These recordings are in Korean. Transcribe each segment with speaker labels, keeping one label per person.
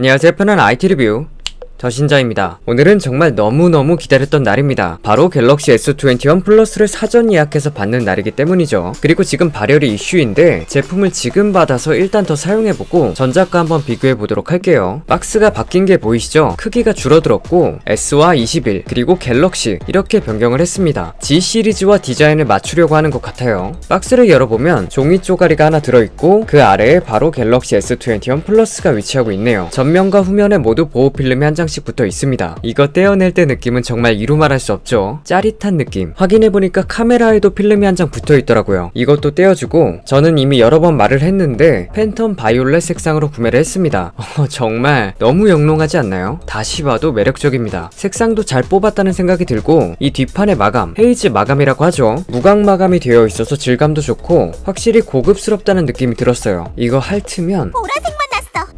Speaker 1: 안녕하세요 편한 IT 리뷰 저신자입니다. 오늘은 정말 너무너무 기다렸던 날입니다. 바로 갤럭시 S21 플러스를 사전 예약해서 받는 날이기 때문이죠. 그리고 지금 발열이 이슈인데 제품을 지금 받아서 일단 더 사용해보고 전작과 한번 비교해보도록 할게요. 박스가 바뀐 게 보이시죠? 크기가 줄어들었고 S와 21 그리고 갤럭시 이렇게 변경을 했습니다. G 시리즈와 디자인을 맞추려고 하는 것 같아요. 박스를 열어보면 종이 쪼가리가 하나 들어있고 그 아래에 바로 갤럭시 S21 플러스가 위치하고 있네요. 전면과 후면에 모두 보호 필름이 한장 하나씩 붙어 있습니다. 이거 떼어낼 때 느낌은 정말 이루 말할 수 없죠. 짜릿한 느낌. 확인해보니까 카메라에도 필름이 한 장 붙어 있더라고요. 이것도 떼어주고 저는 이미 여러 번 말을 했는데 팬텀 바이올렛 색상으로 구매를 했습니다. 어, 정말 너무 영롱하지 않나요? 다시 봐도 매력적입니다. 색상도 잘 뽑았다는 생각이 들고 이 뒷판의 마감, 헤이즈 마감이라고 하죠. 무광 마감이 되어 있어서 질감도 좋고 확실히 고급스럽다는 느낌이 들었어요. 이거 할 트면 보라색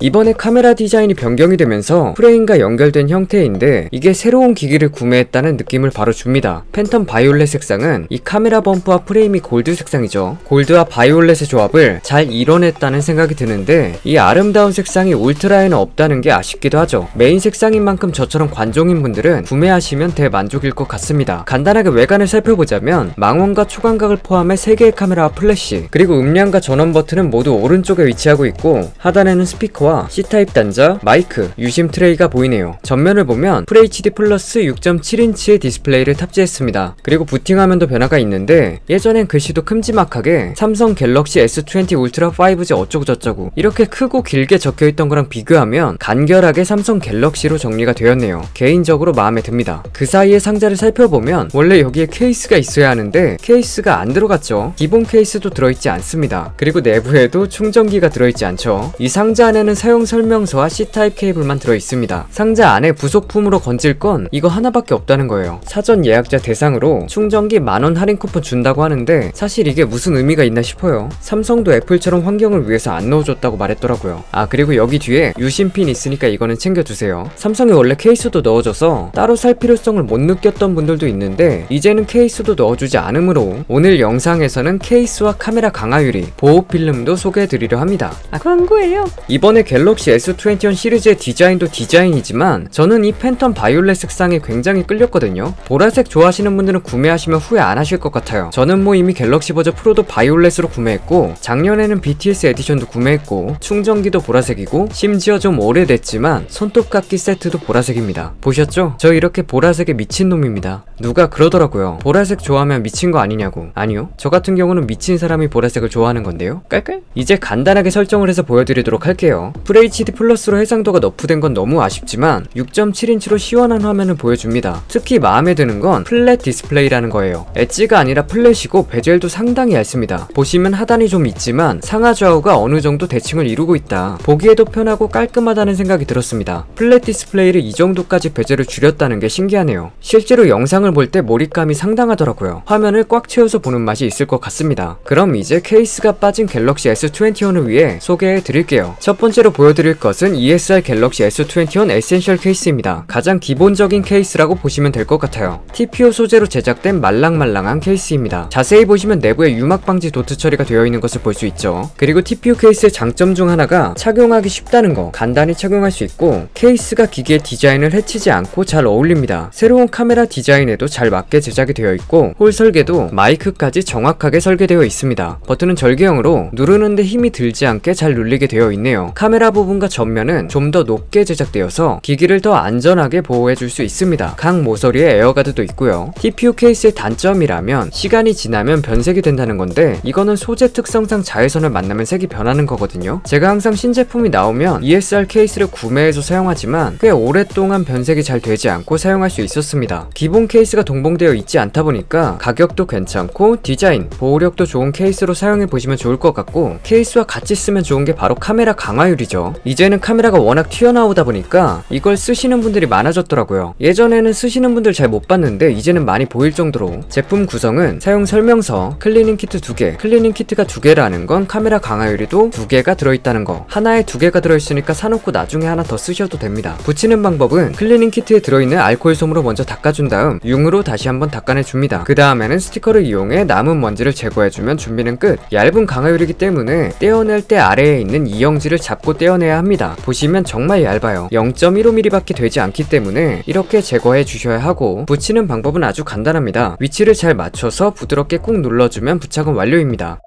Speaker 1: 이번에 카메라 디자인이 변경이 되면서 프레임과 연결된 형태인데 이게 새로운 기기를 구매했다는 느낌을 바로 줍니다. 팬텀 바이올렛 색상은 이 카메라 범프와 프레임이 골드 색상이죠. 골드와 바이올렛의 조합을 잘 이뤄냈다는 생각이 드는데 이 아름다운 색상이 울트라에는 없다는 게 아쉽기도 하죠. 메인 색상인 만큼 저처럼 관종인 분들은 구매하시면 대만족일 것 같습니다. 간단하게 외관을 살펴보자면 망원과 초광각을 포함해 3개의 카메라와 플래시 그리고 음량과 전원 버튼은 모두 오른쪽에 위치하고 있고 하단에는 스피커와 단자와 C타입 단자, 마이크, 유심 트레이가 보이네요. 전면을 보면 FHD 플러스 6.7인치의 디스플레이를 탑재했습니다. 그리고 부팅 화면도 변화가 있는데 예전엔 글씨도 큼지막하게 삼성 갤럭시 S20 울트라 5G 어쩌고저쩌고 이렇게 크고 길게 적혀있던 거랑 비교하면 간결하게 삼성 갤럭시로 정리가 되었네요. 개인적으로 마음에 듭니다. 그 사이에 상자를 살펴보면 원래 여기에 케이스가 있어야 하는데 케이스가 안 들어갔죠. 기본 케이스도 들어있지 않습니다. 그리고 내부에도 충전기가 들어있지 않죠. 이 상자 안에는 사용 설명서와 C타입 케이블만 들어있습니다. 상자 안에 부속품으로 건질 건 이거 하나밖에 없다는 거예요. 사전 예약자 대상으로 충전기 만원 할인 쿠폰 준다고 하는데 사실 이게 무슨 의미가 있나 싶어요. 삼성도 애플처럼 환경을 위해서 안 넣어줬다고 말했더라고요. 아 그리고 여기 뒤에 유심핀 있으니까 이거는 챙겨주세요. 삼성이 원래 케이스도 넣어줘서 따로 살 필요성을 못 느꼈던 분들도 있는데 이제는 케이스도 넣어주지 않으므로 오늘 영상에서는 케이스와 카메라 강화유리, 보호 필름도 소개해드리려 합니다. 아, 광고예요. 이번에 갤럭시 S21 시리즈의 디자인도 디자인이지만 저는 이 팬텀 바이올렛 색상에 굉장히 끌렸거든요. 보라색 좋아하시는 분들은 구매하시면 후회 안 하실 것 같아요. 저는 뭐 이미 갤럭시 버저 프로도 바이올렛으로 구매했고 작년에는 BTS 에디션도 구매했고 충전기도 보라색이고 심지어 좀 오래됐지만 손톱깎이 세트도 보라색입니다. 보셨죠? 저 이렇게 보라색에 미친놈입니다. 누가 그러더라고요. 보라색 좋아하면 미친 거 아니냐고. 아니요. 저 같은 경우는 미친 사람이 보라색을 좋아하는 건데요. 깔깔? 이제 간단하게 설정을 해서 보여드리도록 할게요. FHD 플러스로 해상도가 너프된 건 너무 아쉽지만 6.7인치로 시원한 화면을 보여줍니다. 특히 마음에 드는 건 플랫 디스플레이라는 거예요. 엣지가 아니라 플랫이고 베젤도 상당히 얇습니다. 보시면 하단이 좀 있지만 상하 좌우가 어느 정도 대칭을 이루고 있다. 보기에도 편하고 깔끔하다는 생각이 들었습니다. 플랫 디스플레이를 이 정도까지 베젤을 줄였다는 게 신기하네요. 실제로 영상을 볼 때 몰입감이 상당하더라고요. 화면을 꽉 채워서 보는 맛이 있을 것 같습니다. 그럼 이제 케이스가 빠진 갤럭시 S21을 위해 소개해 드릴게요. 첫 번째 번째로 보여드릴 것은 ESR 갤럭시 S21 에센셜 케이스입니다. 가장 기본적인 케이스라고 보시면 될 것 같아요. TPO 소재로 제작된 말랑말랑한 케이스입니다. 자세히 보시면 내부에 유막 방지 도트 처리가 되어 있는 것을 볼 수 있죠. 그리고 TPO 케이스의 장점 중 하나가 착용하기 쉽다는 거, 간단히 착용할 수 있고 케이스가 기기의 디자인을 해치지 않고 잘 어울립니다. 새로운 카메라 디자인에도 잘 맞게 제작이 되어 있고 홀 설계도 마이크까지 정확하게 설계되어 있습니다. 버튼은 절개형으로 누르는데 힘이 들지 않게 잘 눌리게 되어 있네요. 카메라 카메라 부분과 전면은 좀 더 높게 제작되어서 기기를 더 안전하게 보호해줄 수 있습니다. 각 모서리에 에어가드도 있고요. TPU 케이스의 단점이라면 시간이 지나면 변색이 된다는 건데 이거는 소재 특성상 자외선을 만나면 색이 변하는 거거든요. 제가 항상 신제품이 나오면 ESR 케이스를 구매해서 사용하지만 꽤 오랫동안 변색이 잘 되지 않고 사용할 수 있었습니다. 기본 케이스가 동봉되어 있지 않다 보니까 가격도 괜찮고 디자인, 보호력도 좋은 케이스로 사용해 보시면 좋을 것 같고 케이스와 같이 쓰면 좋은 게 바로 카메라 강화율이 방법이죠. 이제는 카메라가 워낙 튀어나오다 보니까 이걸 쓰시는 분들이 많아졌더라고요. 예전에는 쓰시는 분들 잘 못 봤는데 이제는 많이 보일 정도로 제품 구성은 사용 설명서, 클리닝 키트 2개, 클리닝 키트가 2개라는 건 카메라 강화유리도 2개가 들어있다는 거 하나에 2개가 들어있으니까 사놓고 나중에 하나 더 쓰셔도 됩니다. 붙이는 방법은 클리닝 키트에 들어있는 알코올 솜으로 먼저 닦아준 다음 융으로 다시 한번 닦아내줍니다. 그 다음에는 스티커를 이용해 남은 먼지를 제거해주면 준비는 끝! 얇은 강화유리이기 때문에 떼어낼 때 아래에 있는 이영지를 잡고 잡고 떼어내야 합니다. 보시면 정말 얇아요. 0.15mm밖에 되지 않기 때문에 이렇게 제거해 주셔야 하고 붙이는 방법은 아주 간단합니다. 위치를 잘 맞춰서 부드럽게 꾹 눌러주면 부착은 완료입니다.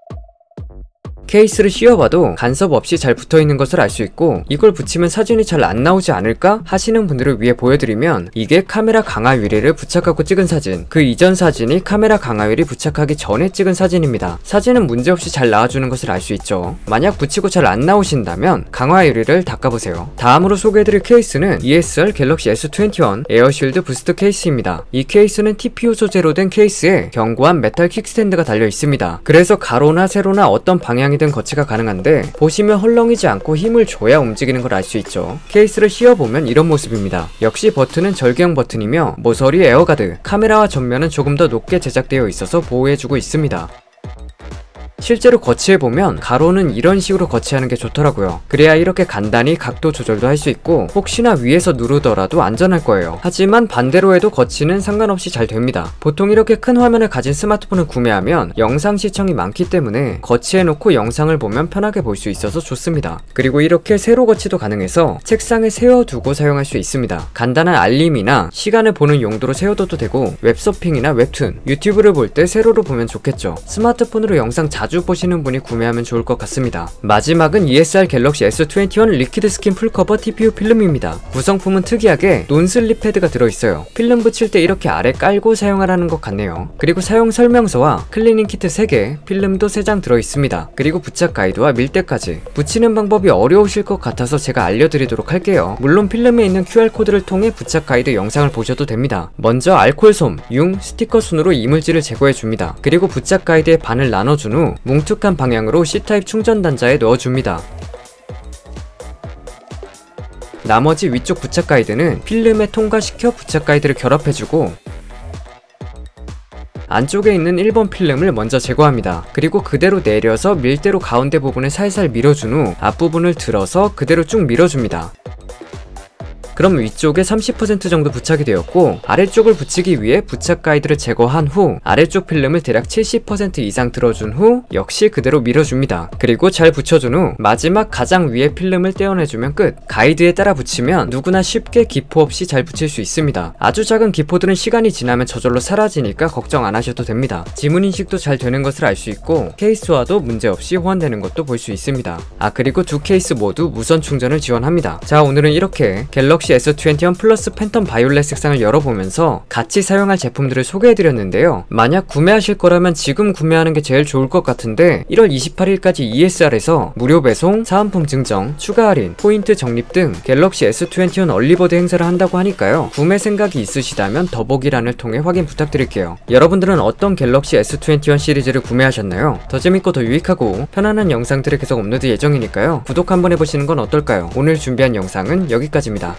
Speaker 1: 케이스를 씌워봐도 간섭 없이 잘 붙어있는 것을 알 수 있고 이걸 붙이면 사진이 잘 안 나오지 않을까 하시는 분들을 위해 보여드리면 이게 카메라 강화유리를 부착하고 찍은 사진 그 이전 사진이 카메라 강화유리 부착하기 전에 찍은 사진입니다 사진은 문제없이 잘 나와주는 것을 알 수 있죠 만약 붙이고 잘 안 나오신다면 강화유리를 닦아보세요 다음으로 소개해드릴 케이스는 ESR 갤럭시 S21 에어쉴드 부스트 케이스입니다 이 케이스는 TPU 소재로 된 케이스에 견고한 메탈 킥스탠드가 달려 있습니다 그래서 가로나 세로나 어떤 방향에 모양이든 거치가 가능한데 보시면 헐렁이지 않고 힘을 줘야 움직이는 걸 알 수 있죠. 케이스를 씌워보면 이런 모습입니다. 역시 버튼은 절개형 버튼이며 모서리 에어가드, 카메라와 전면은 조금 더 높게 제작되어 있어서 보호해주고 있습니다. 실제로 거치해보면 가로는 이런 식으로 거치하는 게 좋더라고요. 그래야 이렇게 간단히 각도 조절도 할 수 있고 혹시나 위에서 누르더라도 안전할 거예요. 하지만 반대로 해도 거치는 상관없이 잘 됩니다. 보통 이렇게 큰 화면을 가진 스마트폰을 구매하면 영상 시청이 많기 때문에 거치해놓고 영상을 보면 편하게 볼 수 있어서 좋습니다. 그리고 이렇게 세로 거치도 가능해서 책상에 세워두고 사용할 수 있습니다. 간단한 알림이나 시간을 보는 용도로 세워둬도 되고 웹서핑이나 웹툰, 유튜브를 볼 때 세로로 보면 좋겠죠. 스마트폰으로 영상 자 자주 보시는 분이 구매하면 좋을 것 같습니다. 마지막은 ESR 갤럭시 S21 리퀴드 스킨 풀커버 TPU 필름입니다. 구성품은 특이하게 논슬립 패드가 들어있어요. 필름 붙일 때 이렇게 아래 깔고 사용하라는 것 같네요. 그리고 사용 설명서와 클리닝 키트 3개, 필름도 3장 들어있습니다. 그리고 부착 가이드와 밀대까지. 붙이는 방법이 어려우실 것 같아서 제가 알려드리도록 할게요. 물론 필름에 있는 QR코드를 통해 부착 가이드 영상을 보셔도 됩니다. 먼저 알콜솜, 융, 스티커 순으로 이물질을 제거해줍니다. 그리고 부착 가이드에 반을 나눠준 후 뭉툭한 방향으로 C타입 충전 단자에 넣어줍니다. 나머지 위쪽 부착 가이드는 필름에 통과시켜 부착 가이드를 결합해주고 안쪽에 있는 1번 필름을 먼저 제거합니다. 그리고 그대로 내려서 밀대로 가운데 부분을 살살 밀어준 후 앞부분을 들어서 그대로 쭉 밀어줍니다. 그럼 위쪽에 30% 정도 부착이 되었고 아래쪽을 붙이기 위해 부착 가이드를 제거한 후 아래쪽 필름을 대략 70% 이상 들어준 후 역시 그대로 밀어줍니다. 그리고 잘 붙여준 후 마지막 가장 위에 필름을 떼어내주면 끝! 가이드에 따라 붙이면 누구나 쉽게 기포 없이 잘 붙일 수 있습니다. 아주 작은 기포들은 시간이 지나면 저절로 사라지니까 걱정 안 하셔도 됩니다. 지문인식도 잘 되는 것을 알 수 있고 케이스와도 문제없이 호환되는 것도 볼 수 있습니다. 아 그리고 두 케이스 모두 무선 충전을 지원합니다. 자 오늘은 이렇게 갤럭시 갤럭시 S21 플러스 팬텀 바이올렛 색상을 열어보면서 같이 사용할 제품들을 소개해드렸는데요. 만약 구매하실 거라면 지금 구매하는 게 제일 좋을 것 같은데 1월 28일까지 ESR에서 무료 배송, 사은품 증정, 추가 할인, 포인트 적립 등 갤럭시 S21 얼리버드 행사를 한다고 하니까요. 구매 생각이 있으시다면 더보기란을 통해 확인 부탁드릴게요. 여러분들은 어떤 갤럭시 S21 시리즈를 구매하셨나요? 더 재밌고 더 유익하고 편안한 영상들을 계속 업로드 예정이니까요. 구독 한번 해보시는 건 어떨까요? 오늘 준비한 영상은 여기까지입니다.